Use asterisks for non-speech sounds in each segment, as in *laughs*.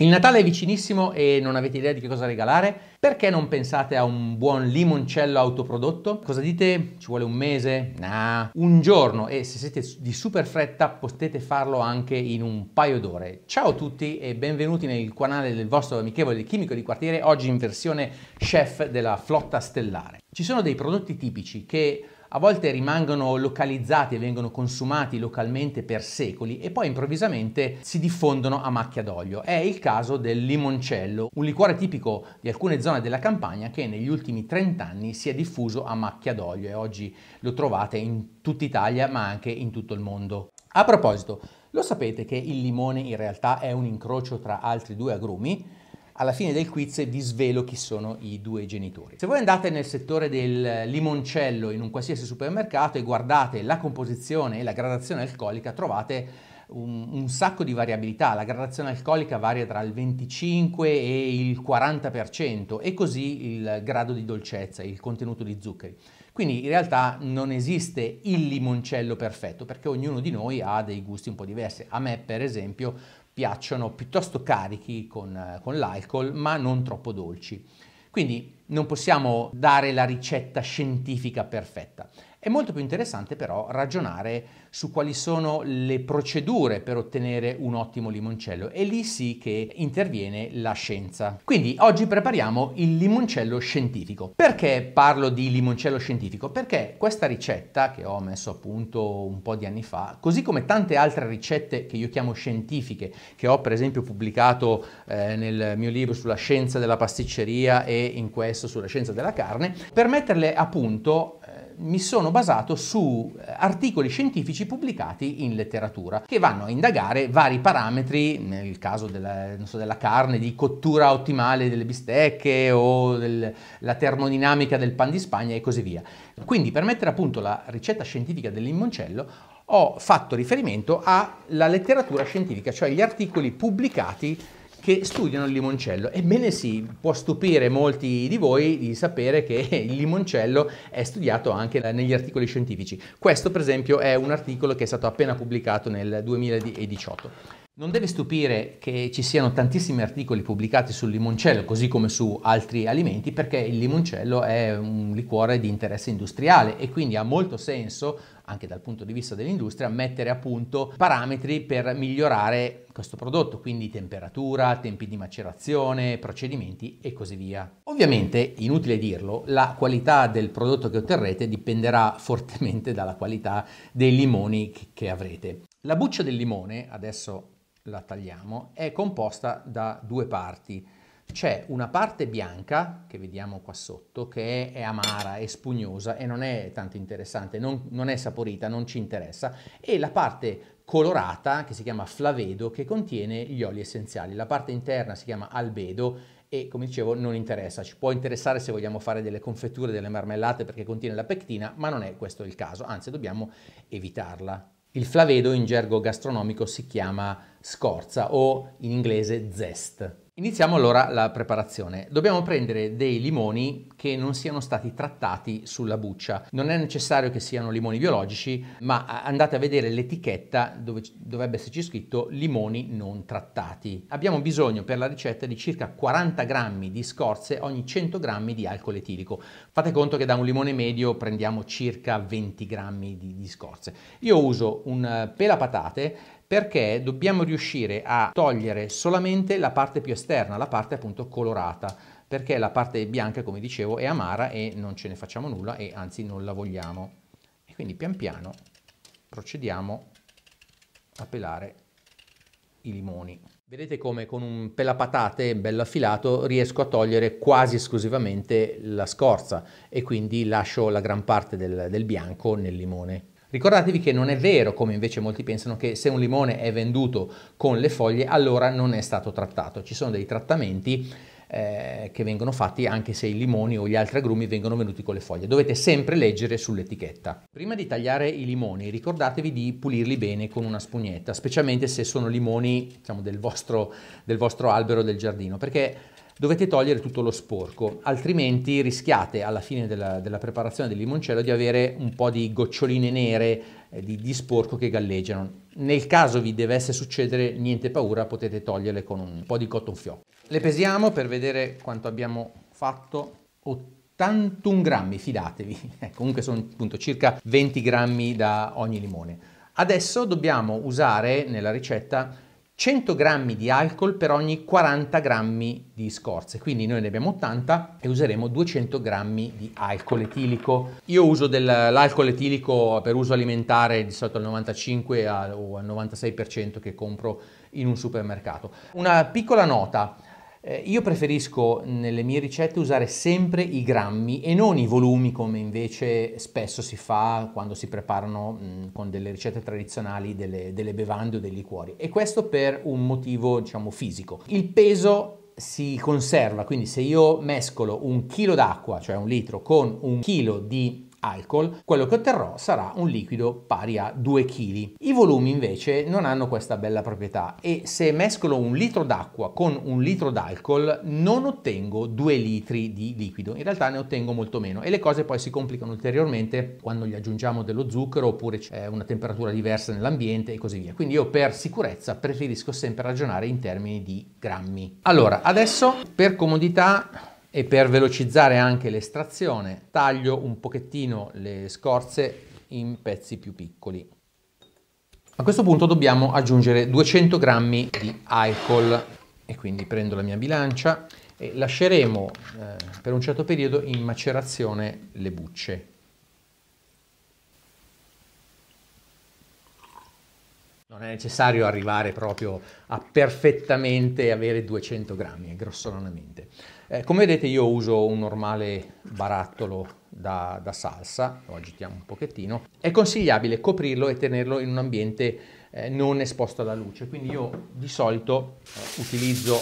Il Natale è vicinissimo e non avete idea di che cosa regalare? Perché non pensate a un buon limoncello autoprodotto? Cosa dite? Ci vuole un mese? Nah, un giorno e se siete di super fretta potete farlo anche in un paio d'ore. Ciao a tutti e benvenuti nel canale del vostro amichevole chimico di quartiere, oggi in versione chef della flotta stellare. Ci sono dei prodotti tipici che a volte rimangono localizzati e vengono consumati localmente per secoli e poi improvvisamente si diffondono a macchia d'olio. È il caso del limoncello, un liquore tipico di alcune zone della campagna che negli ultimi 30 anni si è diffuso a macchia d'olio e oggi lo trovate in tutta Italia ma anche in tutto il mondo. A proposito, lo sapete che il limone in realtà è un incrocio tra altri due agrumi? alla fine del quiz vi svelo chi sono i due genitori. Se voi andate nel settore del limoncello in un qualsiasi supermercato e guardate la composizione e la gradazione alcolica, trovate un, un, sacco di variabilità, la gradazione alcolica varia tra il 25 e il 40% e così il grado di dolcezza, il contenuto di zuccheri. Quindi in realtà non esiste il limoncello perfetto perché ognuno di noi ha dei gusti un po' diversi. A me per esempio piacciono piuttosto carichi con, eh, con l'alcol, ma non troppo dolci. Quindi non possiamo dare la ricetta scientifica perfetta. È molto più interessante però ragionare su quali sono le procedure per ottenere un ottimo limoncello e lì sì che interviene la scienza. Quindi oggi prepariamo il limoncello scientifico. Perché parlo di limoncello scientifico? Perché questa ricetta che ho messo a punto un po' di anni fa, così come tante altre ricette che io chiamo scientifiche, che ho per esempio pubblicato eh, nel mio libro sulla scienza della pasticceria e in questo sulla scienza della carne, per metterle a punto eh, mi sono basato su eh, articoli scientifici pubblicati in letteratura che vanno a indagare vari parametri, nel caso della, so, della carne, di cottura ottimale delle bistecche o della termodinamica del pan di Spagna e così via. Quindi per mettere a punto la ricetta scientifica del limoncello ho fatto riferimento alla letteratura scientifica, cioè gli articoli pubblicati che studiano il limoncello. Ebbene sì, può stupire molti di voi di sapere che *laughs* il limoncello è studiato anche negli articoli scientifici. Questo per esempio è un articolo che è stato appena pubblicato nel 2018. Non deve stupire che ci siano tantissimi articoli pubblicati sul limoncello, così come su altri alimenti, perché il limoncello è un liquore di interesse industriale e quindi ha molto senso anche dal punto di vista dell'industria, mettere a punto parametri per migliorare questo prodotto, quindi temperatura, tempi di macerazione, procedimenti e così via. Ovviamente, inutile dirlo, la qualità del prodotto che otterrete dipenderà *laughs* fortemente dalla qualità dei limoni che avrete. La buccia del limone, adesso la tagliamo, è composta da due parti c'è una parte bianca, che vediamo qua sotto, che è, amara, è spugnosa e non è tanto interessante, non, non è saporita, non ci interessa, e la parte colorata, che si chiama flavedo, che contiene gli oli essenziali. La parte interna si chiama albedo e come dicevo non interessa, ci può interessare se vogliamo fare delle confetture, delle marmellate perché contiene la pectina, ma non è questo il caso, anzi dobbiamo evitarla. Il flavedo in gergo gastronomico si chiama scorza o in inglese zest. Iniziamo allora la preparazione. Dobbiamo prendere dei limoni che non siano stati trattati sulla buccia. Non è necessario che siano limoni biologici, ma andate a vedere l'etichetta dove dovrebbe esserci scritto limoni non trattati. Abbiamo bisogno per la ricetta di circa 40 grammi di scorze ogni 100 grammi di alcol etilico. Fate conto che da un limone medio prendiamo circa 20 grammi di, di scorze. Io uso un eh, pelapatate perché dobbiamo riuscire a togliere solamente la parte più esterna, la parte appunto colorata, perché la parte bianca, come dicevo, è amara e non ce ne facciamo nulla e anzi non la vogliamo. E quindi pian piano procediamo a pelare i limoni. Vedete come con un pelapatate bello affilato riesco a togliere quasi esclusivamente la scorza e quindi lascio la gran parte del, del bianco nel limone. Ricordatevi che non è vero, come invece molti pensano, che se un limone è venduto con le foglie allora non è stato trattato. Ci sono dei trattamenti eh, che vengono fatti anche se i limoni o gli altri agrumi vengono venuti con le foglie. Dovete sempre leggere sull'etichetta. Prima di tagliare i limoni ricordatevi di pulirli bene con una spugnetta, specialmente se sono limoni diciamo, del, vostro, del vostro albero del giardino, perché dovete togliere tutto lo sporco, altrimenti rischiate alla fine della, della preparazione del limoncello di avere un po' di goccioline nere eh, di, di, sporco che galleggiano. Nel caso vi dovesse succedere, niente paura, potete toglierle con un po' di cotton fioc. Le pesiamo per vedere quanto abbiamo fatto. 81 grammi, fidatevi, *laughs* eh, comunque sono appunto circa 20 grammi da ogni limone. Adesso dobbiamo usare nella ricetta 100 grammi di alcol per ogni 40 grammi di scorze, quindi noi ne abbiamo 80 e useremo 200 grammi di alcol etilico. Io uso dell'alcol etilico per uso alimentare di solito al 95 o al 96% che compro in un supermercato. Una piccola nota, eh, io preferisco nelle mie ricette usare sempre i grammi e non i volumi come invece spesso si fa quando si preparano mh, mm, con delle ricette tradizionali delle, delle bevande o dei liquori e questo per un motivo diciamo fisico. Il peso si conserva, quindi se io mescolo un chilo d'acqua, cioè un litro, con un chilo di alcol, quello che otterrò sarà un liquido pari a 2 kg. I volumi invece non hanno questa bella proprietà e se mescolo un litro d'acqua con un litro d'alcol non ottengo 2 litri di liquido, in realtà ne ottengo molto meno e le cose poi si complicano ulteriormente quando gli aggiungiamo dello zucchero oppure c'è una temperatura diversa nell'ambiente e così via. Quindi io per sicurezza preferisco sempre ragionare in termini di grammi. Allora, adesso per comodità e per velocizzare anche l'estrazione taglio un pochettino le scorze in pezzi più piccoli. A questo punto dobbiamo aggiungere 200 grammi di alcol e quindi prendo la mia bilancia e lasceremo eh, per un certo periodo in macerazione le bucce. Non è necessario arrivare proprio a perfettamente avere 200 grammi, eh, grossolanamente. Eh, come vedete io uso un normale barattolo da, da, salsa, lo agitiamo un pochettino. È consigliabile coprirlo e tenerlo in un ambiente eh, non esposto alla luce, quindi io di solito eh, utilizzo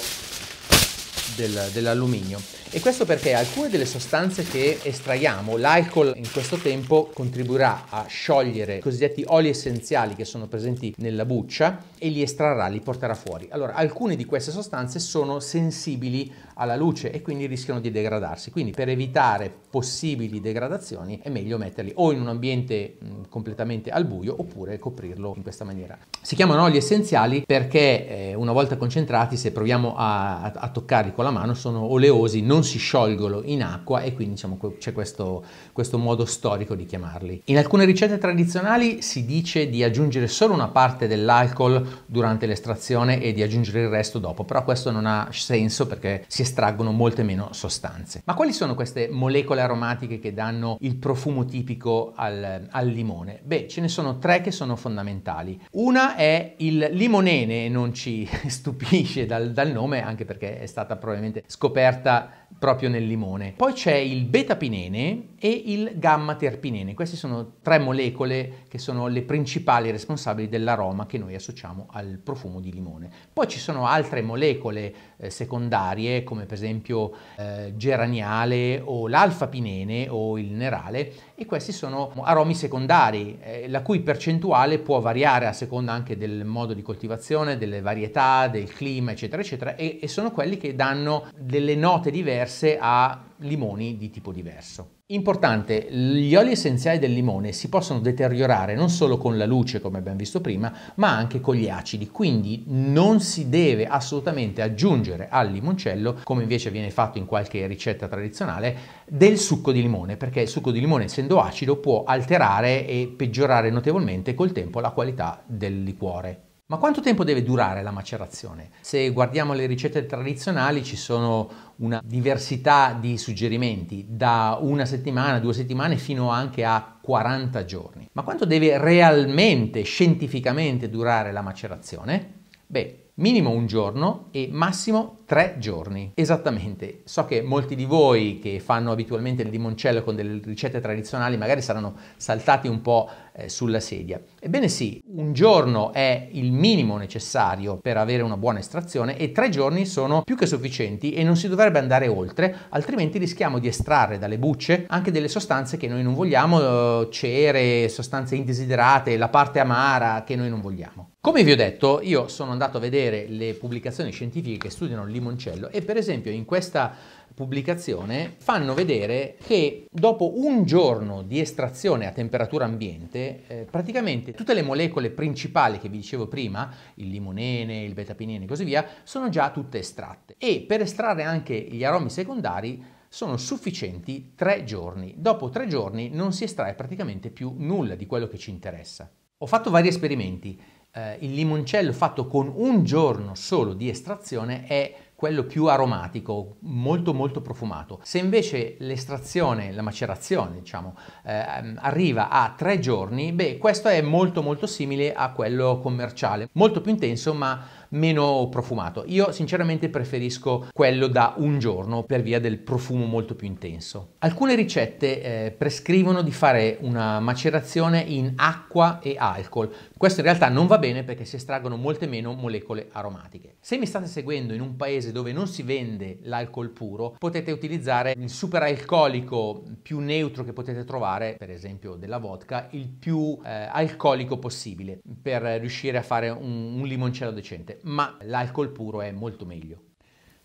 del, dell'alluminio. E questo perché alcune delle sostanze che estraiamo, l'alcol in questo tempo contribuirà a sciogliere i cosiddetti oli essenziali che sono presenti nella buccia e li estrarrà, li porterà fuori. Allora, alcune di queste sostanze sono sensibili alla luce e quindi rischiano di degradarsi. Quindi per evitare possibili degradazioni è meglio metterli o in un ambiente mh, completamente al buio oppure coprirlo in questa maniera. Si chiamano oli essenziali perché eh, una volta concentrati se proviamo a, a, a, toccarli con la mano sono oleosi, non si sciolgono in acqua e quindi diciamo, c'è questo, questo modo storico di chiamarli. In alcune ricette tradizionali si dice di aggiungere solo una parte dell'alcol durante l'estrazione e di aggiungere il resto dopo, però questo non ha senso perché si è estraggono molte meno sostanze. Ma quali sono queste molecole aromatiche che danno il profumo tipico al, al limone? Beh, ce ne sono tre che sono fondamentali. Una è il limonene, non ci *laughs* stupisce dal, dal nome, anche perché è stata probabilmente scoperta proprio nel limone. Poi c'è il beta-pinene e il gamma-terpinene. Queste sono tre molecole che sono le principali responsabili dell'aroma che noi associamo al profumo di limone. Poi ci sono altre molecole eh, secondarie come per esempio eh, geraniale o l'alfa-pinene o il nerale e questi sono aromi secondari, eh, la cui percentuale può variare a seconda anche del modo di coltivazione, delle varietà, del clima, eccetera, eccetera, e, e sono quelli che danno delle note diverse a limoni di tipo diverso. Importante, gli oli essenziali del limone si possono deteriorare non solo con la luce, come abbiamo visto prima, ma anche con gli acidi, quindi non si deve assolutamente aggiungere al limoncello, come invece viene fatto in qualche ricetta tradizionale, del succo di limone, perché il succo di limone, essendo acido, può alterare e peggiorare notevolmente col tempo la qualità del liquore. Ma quanto tempo deve durare la macerazione? Se guardiamo le ricette tradizionali ci sono una diversità di suggerimenti, da una settimana, due settimane fino anche a 40 giorni. Ma quanto deve realmente, scientificamente durare la macerazione? Beh, minimo un giorno e massimo tre giorni. Esattamente, so che molti di voi che fanno abitualmente il limoncello con delle ricette tradizionali magari saranno saltati un po' eh, sulla sedia. Ebbene sì, un giorno è il minimo necessario per avere una buona estrazione e tre giorni sono più che sufficienti e non si dovrebbe andare oltre, altrimenti rischiamo di estrarre dalle bucce anche delle sostanze che noi non vogliamo, eh, cere, sostanze indesiderate, la parte amara che noi non vogliamo. Come vi ho detto, io sono andato a vedere le pubblicazioni scientifiche che studiano il limoncello e per esempio in questa pubblicazione fanno vedere che dopo un giorno di estrazione a temperatura ambiente, eh, praticamente tutte le molecole principali che vi dicevo prima, il limonene, il betapinene e così via, sono già tutte estratte. E per estrarre anche gli aromi secondari sono sufficienti tre giorni. Dopo tre giorni non si estrae praticamente più nulla di quello che ci interessa. Ho fatto vari esperimenti. Eh, il limoncello fatto con un giorno solo di estrazione è quello più aromatico, molto molto profumato. Se invece l'estrazione, la macerazione, diciamo, ehm, arriva a tre giorni, beh, questo è molto molto simile a quello commerciale, molto più intenso, ma meno profumato. Io sinceramente preferisco quello da un giorno per via del profumo molto più intenso. Alcune ricette eh, prescrivono di fare una macerazione in acqua e alcol. Questo in realtà non va bene perché si estraggono molte meno molecole aromatiche. Se mi state seguendo in un paese dove non si vende l'alcol puro, potete utilizzare il super alcolico più neutro che potete trovare, per esempio della vodka, il più eh, alcolico possibile per riuscire a fare un, un limoncello decente ma l'alcol puro è molto meglio.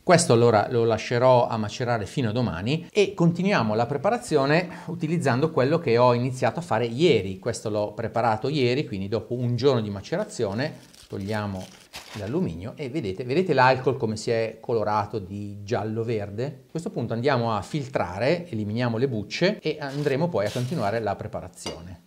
Questo allora lo lascerò a macerare fino a domani e continuiamo la preparazione utilizzando quello che ho iniziato a fare ieri. Questo l'ho preparato ieri, quindi dopo un giorno di macerazione togliamo l'alluminio e vedete, vedete l'alcol come si è colorato di giallo-verde? A questo punto andiamo a filtrare, eliminiamo le bucce e andremo poi a continuare la preparazione.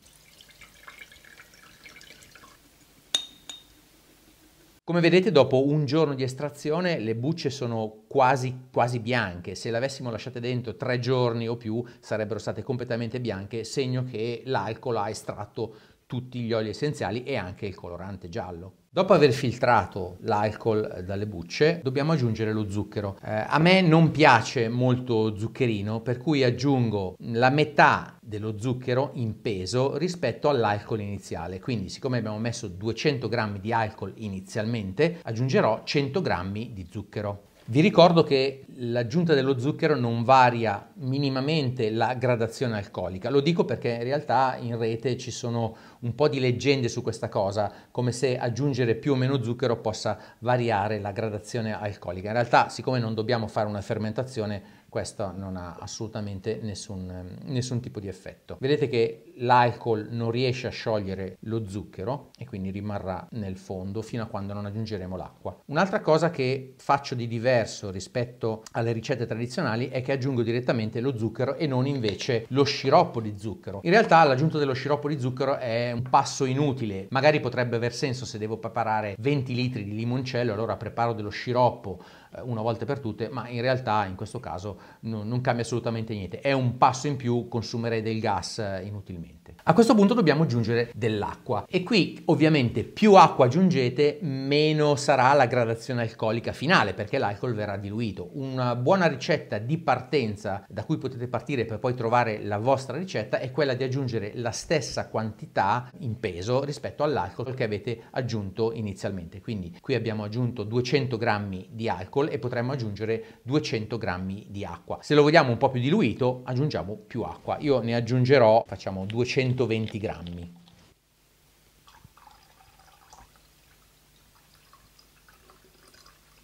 Come vedete dopo un giorno di estrazione le bucce sono quasi, quasi bianche, se le avessimo lasciate dentro tre giorni o più sarebbero state completamente bianche, segno che l'alcol ha estratto tutti gli oli essenziali e anche il colorante giallo. Dopo aver filtrato l'alcol dalle bucce dobbiamo aggiungere lo zucchero. Eh, a me non piace molto zuccherino per cui aggiungo la metà dello zucchero in peso rispetto all'alcol iniziale. Quindi siccome abbiamo messo 200 g di alcol inizialmente aggiungerò 100 g di zucchero. Vi ricordo che l'aggiunta dello zucchero non varia minimamente la gradazione alcolica. Lo dico perché in realtà in rete ci sono un po' di leggende su questa cosa, come se aggiungere più o meno zucchero possa variare la gradazione alcolica. In realtà, siccome non dobbiamo fare una fermentazione, questo non ha assolutamente nessun, nessun tipo di effetto. Vedete che l'alcol non riesce a sciogliere lo zucchero e quindi rimarrà nel fondo fino a quando non aggiungeremo l'acqua. Un'altra cosa che faccio di diverso rispetto alle ricette tradizionali è che aggiungo direttamente lo zucchero e non invece lo sciroppo di zucchero. In realtà l'aggiunta dello sciroppo di zucchero è un passo inutile, magari potrebbe aver senso se devo preparare 20 litri di limoncello, allora preparo dello sciroppo eh, una volta per tutte, ma in realtà in questo caso non cambia assolutamente niente. È un passo in più, consumerei del gas eh, inutilmente veramente. A questo punto dobbiamo aggiungere dell'acqua e qui ovviamente più acqua aggiungete meno sarà la gradazione alcolica finale perché l'alcol verrà diluito. Una buona ricetta di partenza da cui potete partire per poi trovare la vostra ricetta è quella di aggiungere la stessa quantità in peso rispetto all'alcol che avete aggiunto inizialmente. Quindi qui abbiamo aggiunto 200 grammi di alcol e potremmo aggiungere 200 grammi di acqua. Se lo vogliamo un po' più diluito aggiungiamo più acqua. Io ne aggiungerò, facciamo 200 120 grammi.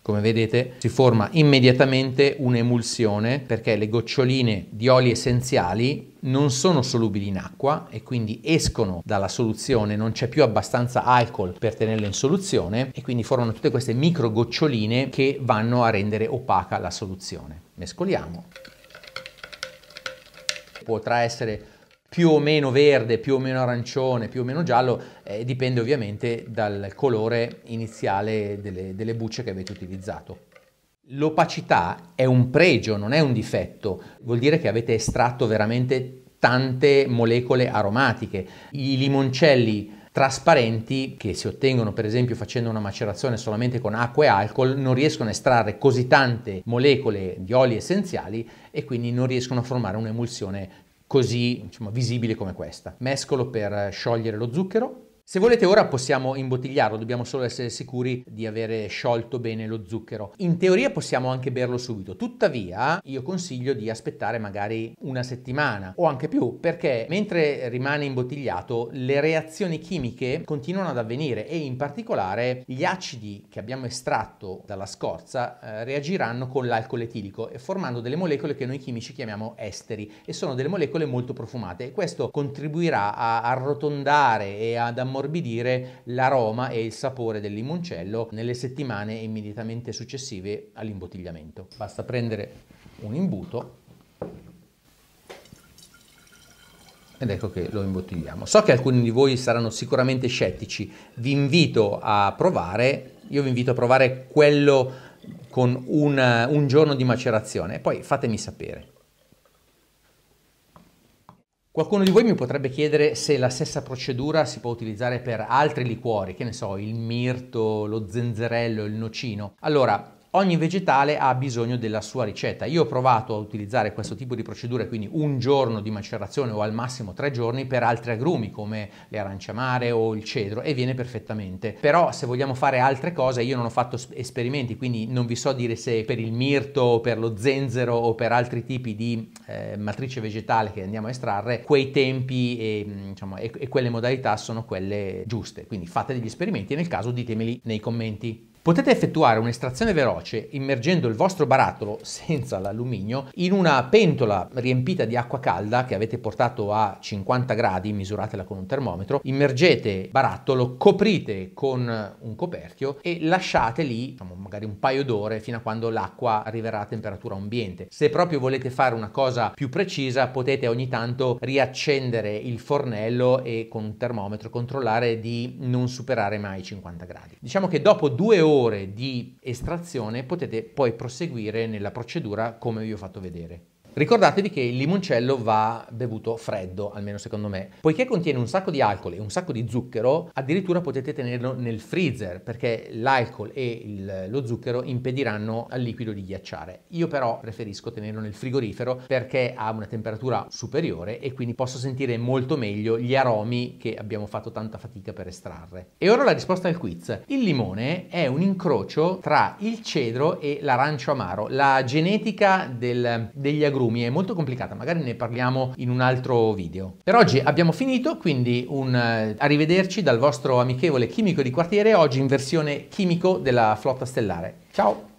Come vedete si forma immediatamente un'emulsione perché le goccioline di oli essenziali non sono solubili in acqua e quindi escono dalla soluzione, non c'è più abbastanza alcol per tenerle in soluzione e quindi formano tutte queste micro goccioline che vanno a rendere opaca la soluzione. Mescoliamo. Potrà essere più o meno verde, più o meno arancione, più o meno giallo, eh, dipende ovviamente dal colore iniziale delle, delle bucce che avete utilizzato. L'opacità è un pregio, non è un difetto, vuol dire che avete estratto veramente tante molecole aromatiche. I limoncelli trasparenti che si ottengono per esempio facendo una macerazione solamente con acqua e alcol non riescono a estrarre così tante molecole di oli essenziali e quindi non riescono a formare un'emulsione così diciamo, visibili come questa. Mescolo per sciogliere lo zucchero, se volete ora possiamo imbottigliarlo, dobbiamo solo essere sicuri di avere sciolto bene lo zucchero. In teoria possiamo anche berlo subito, tuttavia io consiglio di aspettare magari una settimana o anche più perché mentre rimane imbottigliato le reazioni chimiche continuano ad avvenire e in particolare gli acidi che abbiamo estratto dalla scorza eh, reagiranno con l'alcol etilico formando delle molecole che noi chimici chiamiamo esteri e sono delle molecole molto profumate e questo contribuirà a arrotondare e ad ammorbidire ammorbidire l'aroma e il sapore del limoncello nelle settimane immediatamente successive all'imbottigliamento. Basta prendere un imbuto ed ecco che lo imbottigliamo. So che alcuni di voi saranno sicuramente scettici, vi invito a provare, io vi invito a provare quello con un, un giorno di macerazione e poi fatemi sapere. Qualcuno di voi mi potrebbe chiedere se la stessa procedura si può utilizzare per altri liquori, che ne so, il mirto, lo zenzerello, il nocino. Allora, ogni vegetale ha bisogno della sua ricetta. Io ho provato a utilizzare questo tipo di procedure, quindi un giorno di macerazione o al massimo tre giorni per altri agrumi come le arance amare o il cedro e viene perfettamente. Però se vogliamo fare altre cose, io non ho fatto esperimenti, quindi non vi so dire se per il mirto, per lo zenzero o per altri tipi di eh, matrice vegetale che andiamo a estrarre, quei tempi e, diciamo, e, e quelle modalità sono quelle giuste. Quindi fate degli esperimenti e nel caso ditemeli nei commenti. Potete effettuare un'estrazione veloce immergendo il vostro barattolo senza l'alluminio in una pentola riempita di acqua calda che avete portato a 50 gradi, misuratela con un termometro, immergete il barattolo, coprite con un coperchio e lasciate lì diciamo, magari un paio d'ore fino a quando l'acqua arriverà a temperatura ambiente. Se proprio volete fare una cosa più precisa potete ogni tanto riaccendere il fornello e con un termometro controllare di non superare mai i 50 gradi. Diciamo che dopo due ore ore di estrazione potete poi proseguire nella procedura come vi ho fatto vedere. Ricordatevi che il limoncello va bevuto freddo, almeno secondo me. Poiché contiene un sacco di alcol e un sacco di zucchero, addirittura potete tenerlo nel freezer, perché l'alcol e il, lo zucchero impediranno al liquido di ghiacciare. Io però preferisco tenerlo nel frigorifero perché ha una temperatura superiore e quindi posso sentire molto meglio gli aromi che abbiamo fatto tanta fatica per estrarre. E ora la risposta al quiz. Il limone è un incrocio tra il cedro e l'arancio amaro, la genetica del, degli agrumi agrumi è molto complicata, magari ne parliamo in un altro video. Per oggi abbiamo finito, quindi un eh, arrivederci dal vostro amichevole chimico di quartiere, oggi in versione chimico della flotta stellare. Ciao!